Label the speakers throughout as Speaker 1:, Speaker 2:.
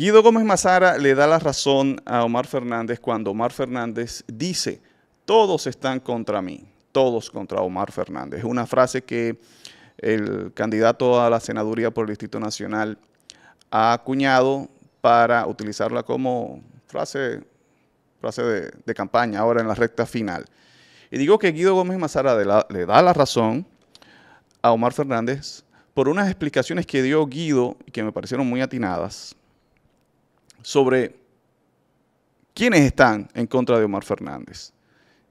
Speaker 1: Guido Gómez Mazara le da la razón a Omar Fernández cuando Omar Fernández dice, todos están contra mí, todos contra Omar Fernández. Es una frase que el candidato a la senaduría por el Distrito Nacional ha acuñado para utilizarla como frase, frase de, campaña ahora en la recta final. Y digo que Guido Gómez Mazara le da la razón a Omar Fernández por unas explicaciones que dio Guido que me parecieron muy atinadas sobre quiénes están en contra de Omar Fernández.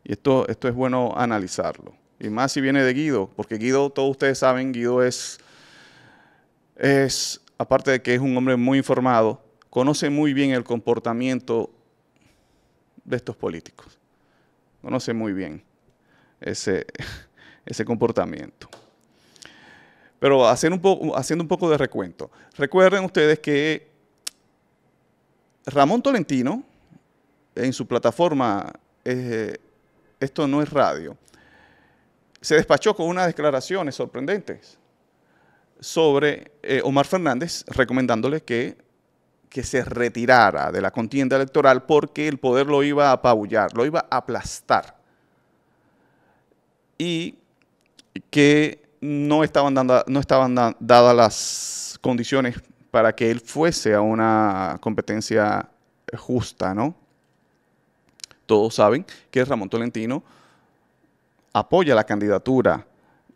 Speaker 1: Y esto, esto es bueno analizarlo. Y más si viene de Guido, porque Guido, todos ustedes saben, Guido es, es, aparte de que es un hombre muy informado, conoce muy bien el comportamiento de estos políticos. Conoce muy bien ese, ese comportamiento. Pero un haciendo un poco de recuento. Recuerden ustedes que Ramón Tolentino, en su plataforma eh, Esto no es radio, se despachó con unas declaraciones sorprendentes sobre eh, Omar Fernández recomendándole que, se retirara de la contienda electoral porque el poder lo iba a apabullar, lo iba a aplastar. Y que no estaban, dando, no estaban dadas las condiciones para que él fuese a una competencia justa, ¿no? Todos saben que Ramón Tolentino apoya la candidatura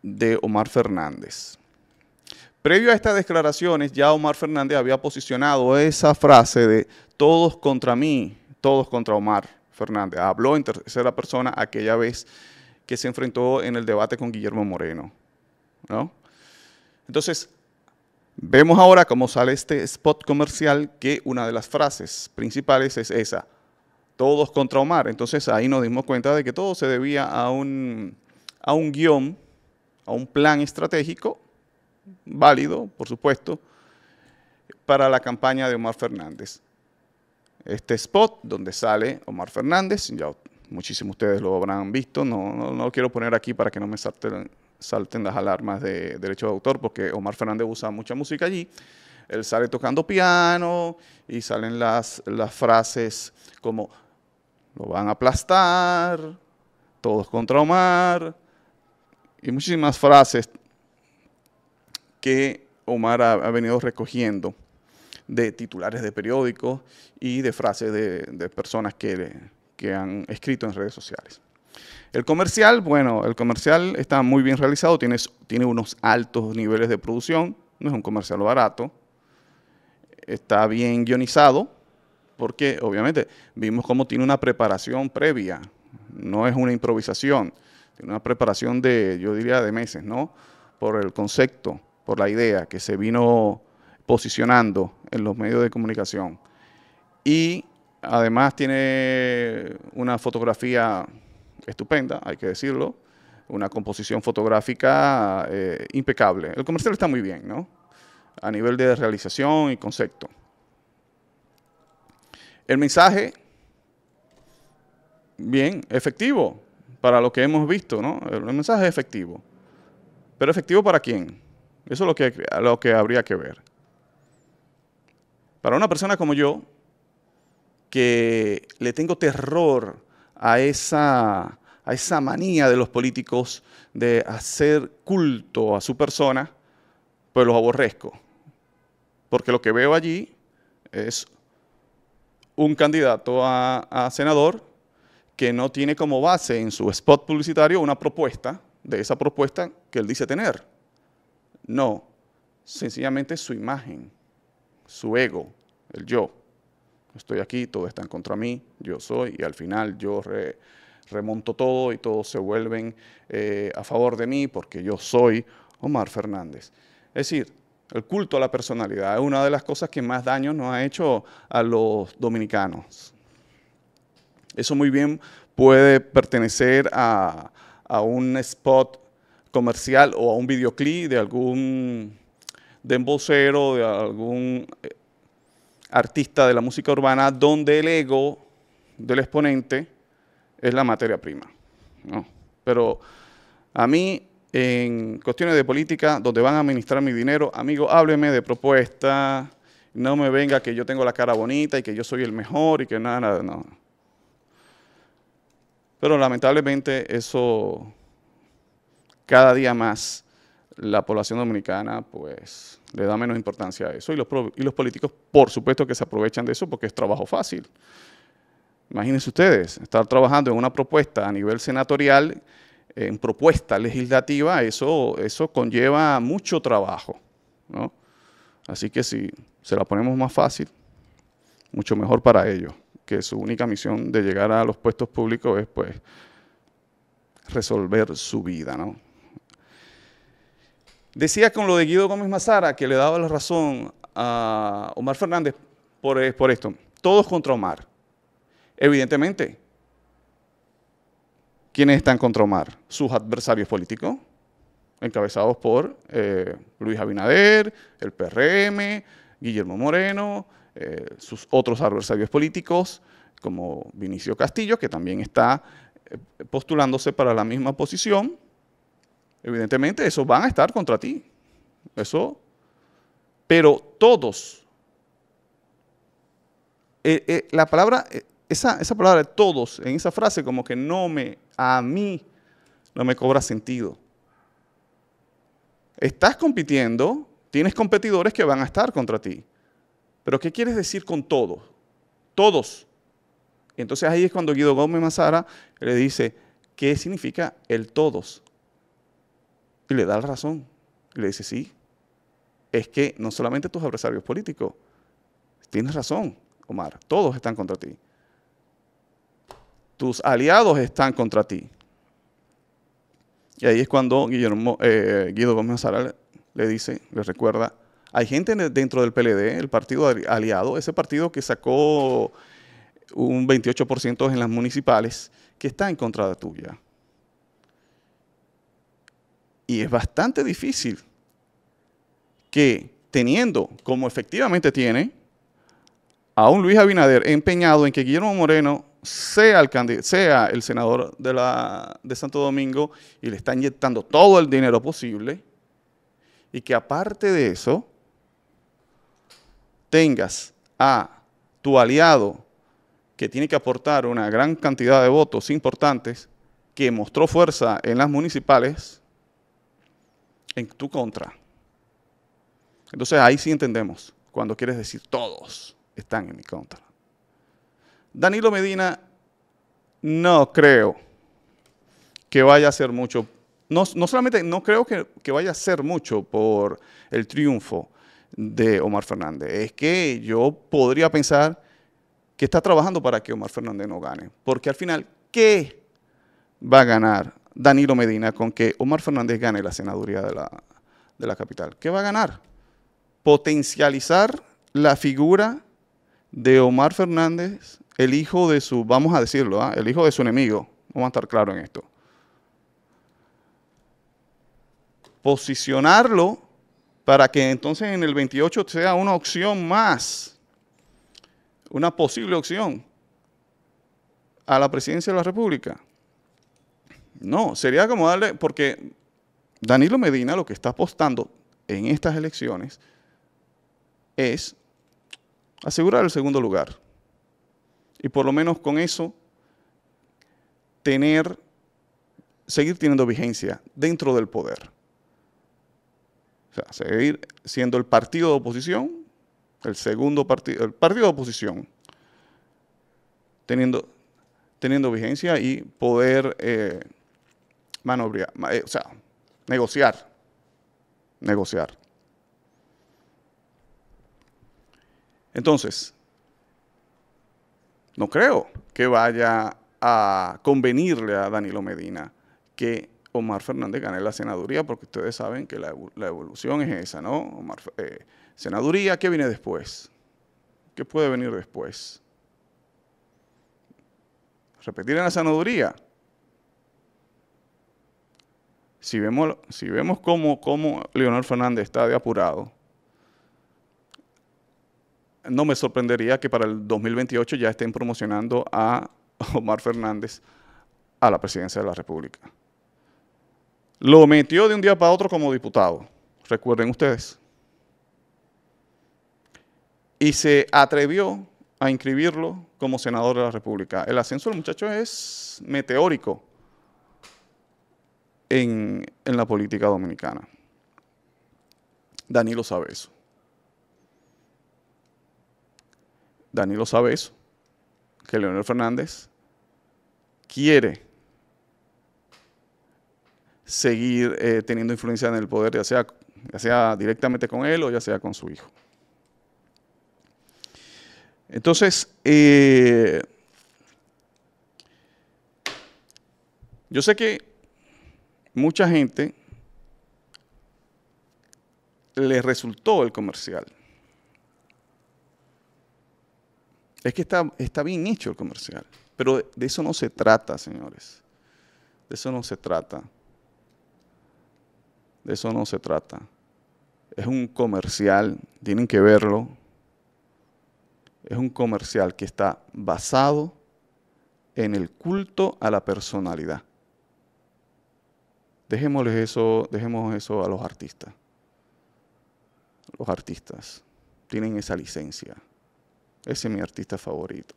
Speaker 1: de Omar Fernández. Previo a estas declaraciones, ya Omar Fernández había posicionado esa frase de todos contra mí, todos contra Omar Fernández. Habló en tercera persona aquella vez que se enfrentó en el debate con Guillermo Moreno. ¿no? Entonces, Vemos ahora cómo sale este spot comercial que una de las frases principales es esa, todos contra Omar. Entonces ahí nos dimos cuenta de que todo se debía a un, a un guión, a un plan estratégico, válido, por supuesto, para la campaña de Omar Fernández. Este spot donde sale Omar Fernández, ya muchísimos ustedes lo habrán visto, no, no, no lo quiero poner aquí para que no me salten salten las alarmas de derecho de autor, porque Omar Fernández usa mucha música allí. Él sale tocando piano y salen las, las frases como lo van a aplastar, todos contra Omar, y muchísimas frases que Omar ha, venido recogiendo de titulares de periódicos y de frases de, personas que han escrito en redes sociales. El comercial, bueno, el comercial está muy bien realizado, tiene, tiene unos altos niveles de producción, no es un comercial barato, está bien guionizado, porque obviamente vimos cómo tiene una preparación previa, no es una improvisación, tiene una preparación de, yo diría, de meses, ¿no? Por el concepto, por la idea que se vino posicionando en los medios de comunicación. Y además tiene una fotografía estupenda, hay que decirlo, una composición fotográfica eh, impecable. El comercial está muy bien, ¿no? A nivel de realización y concepto. El mensaje, bien, efectivo, para lo que hemos visto, ¿no? El mensaje es efectivo. Pero efectivo para quién? Eso es lo que, lo que habría que ver. Para una persona como yo, que le tengo terror a esa, manía de los políticos de hacer culto a su persona, pues los aborrezco. Porque lo que veo allí es un candidato a, a, senador que no tiene como base en su spot publicitario una propuesta de esa propuesta que él dice tener. No, sencillamente su imagen, su ego, el yo estoy aquí, todo están contra mí, yo soy, y al final yo remonto todo y todos se vuelven eh, a favor de mí porque yo soy Omar Fernández. Es decir, el culto a la personalidad es una de las cosas que más daño nos ha hecho a los dominicanos. Eso muy bien puede pertenecer a, un spot comercial o a un videoclip de algún de embocero, de algún eh, artista de la música urbana donde el ego del exponente es la materia prima. Pero a mí, en cuestiones de política, donde van a administrar mi dinero, amigo, hábleme de propuesta, no me venga que yo tengo la cara bonita y que yo soy el mejor y que nada, nada, no. Pero lamentablemente eso cada día más la población dominicana pues le da menos importancia a eso y los, políticos por supuesto que se aprovechan de eso porque es trabajo fácil. Imagínense ustedes, estar trabajando en una propuesta a nivel senatorial, en propuesta legislativa, eso, eso conlleva mucho trabajo. ¿no? Así que si se la ponemos más fácil, mucho mejor para ellos, que su única misión de llegar a los puestos públicos es pues resolver su vida, ¿no? Decía con lo de Guido Gómez Mazara que le daba la razón a Omar Fernández por, eh, por esto. Todos contra Omar. Evidentemente, ¿quiénes están contra Omar? Sus adversarios políticos, encabezados por eh, Luis Abinader, el PRM, Guillermo Moreno, eh, sus otros adversarios políticos, como Vinicio Castillo, que también está postulándose para la misma posición, Evidentemente, esos van a estar contra ti. Eso. Pero todos. Eh, eh, la palabra, eh, esa, palabra de todos en esa frase, como que no me, a mí, no me cobra sentido. Estás compitiendo, tienes competidores que van a estar contra ti. Pero ¿qué quieres decir con todos? Todos. Entonces ahí es cuando Guido Gómez Mazara le dice, ¿qué significa el todos? Y le da la razón. Y le dice, sí, es que no solamente tus adversarios políticos, tienes razón, Omar, todos están contra ti. Tus aliados están contra ti. Y ahí es cuando Guillermo, eh, Guido Gómez Sara le dice, le recuerda, hay gente dentro del PLD, el partido aliado, ese partido que sacó un 28% en las municipales, que está en contra de tuya. Y es bastante difícil que teniendo, como efectivamente tiene, a un Luis Abinader empeñado en que Guillermo Moreno sea el, sea el senador de, la, de Santo Domingo y le está inyectando todo el dinero posible, y que aparte de eso, tengas a tu aliado que tiene que aportar una gran cantidad de votos importantes, que mostró fuerza en las municipales, en tu contra. Entonces ahí sí entendemos cuando quieres decir todos están en mi contra. Danilo Medina, no creo que vaya a ser mucho. No, solamente no creo que, vaya a ser mucho por el triunfo de Omar Fernández. Es que yo podría pensar que está trabajando para que Omar Fernández no gane. Porque al final, ¿qué va a ganar Danilo Medina con que Omar Fernández gane la senaduría de la, capital. ¿Qué va a ganar? Potencializar la figura de Omar Fernández, el hijo de su, vamos a decirlo, ¿ah? el hijo de su enemigo. Vamos a estar claros en esto. Posicionarlo para que entonces en el 28 sea una opción más, una posible opción a la presidencia de la República. No, sería como darle, porque Danilo Medina lo que está apostando en estas elecciones es asegurar el segundo lugar. Y por lo menos con eso, tener, seguir teniendo vigencia dentro del poder. O sea, seguir siendo el partido de oposición, el segundo partido, el partido de oposición, teniendo, teniendo vigencia y poder... Eh, eh, o sea, negociar, negociar. Entonces, no creo que vaya a convenirle a Danilo Medina que Omar Fernández gane la senaduría, porque ustedes saben que la, evolución es esa, ¿no? Eh, senaduría, ¿qué viene después? ¿Qué puede venir después? Repetir en la senaduría, si vemos, si vemos cómo, cómo Leonel Fernández está de apurado, no me sorprendería que para el 2028 ya estén promocionando a Omar Fernández a la presidencia de la República. Lo metió de un día para otro como diputado, recuerden ustedes. Y se atrevió a inscribirlo como senador de la República. El ascenso del muchacho es meteórico en, la política dominicana. Danilo sabe eso. Danilo sabe eso, que Leonel Fernández quiere seguir eh, teniendo influencia en el poder, ya sea, ya sea directamente con él o ya sea con su hijo. Entonces, eh, yo sé que mucha gente le resultó el comercial. Es que está, está bien hecho el comercial, pero de, de eso no se trata, señores. De eso no se trata. De eso no se trata. Es un comercial, tienen que verlo. Es un comercial que está basado en el culto a la personalidad. Dejémosles eso, dejemos eso a los artistas. Los artistas tienen esa licencia. Ese es mi artista favorito.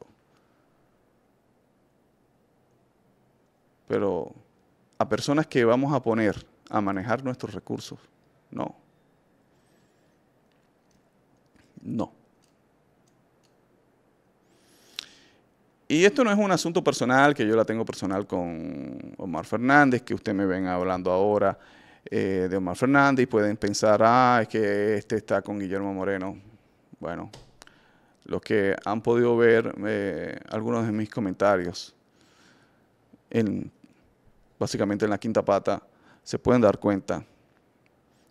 Speaker 1: Pero a personas que vamos a poner a manejar nuestros recursos, no. No. Y esto no es un asunto personal, que yo la tengo personal con Omar Fernández, que usted me ven hablando ahora eh, de Omar Fernández y pueden pensar, ah, es que este está con Guillermo Moreno. Bueno, los que han podido ver eh, algunos de mis comentarios en, básicamente en la quinta pata, se pueden dar cuenta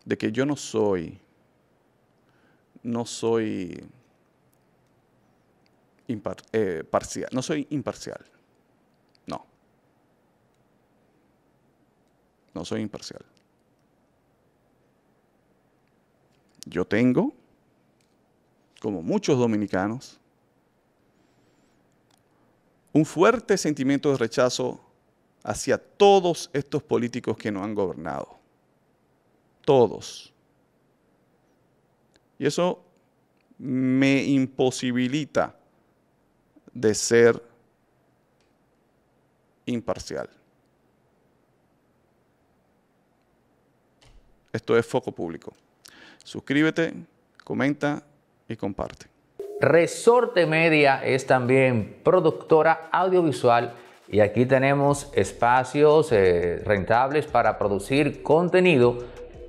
Speaker 1: de que yo no soy, no soy eh, no soy imparcial. No. No soy imparcial. Yo tengo, como muchos dominicanos, un fuerte sentimiento de rechazo hacia todos estos políticos que no han gobernado. Todos. Y eso me imposibilita de ser imparcial. Esto es Foco Público. Suscríbete, comenta y comparte.
Speaker 2: Resorte Media es también productora audiovisual y aquí tenemos espacios eh, rentables para producir contenido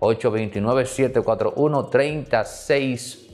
Speaker 2: 829-741-361.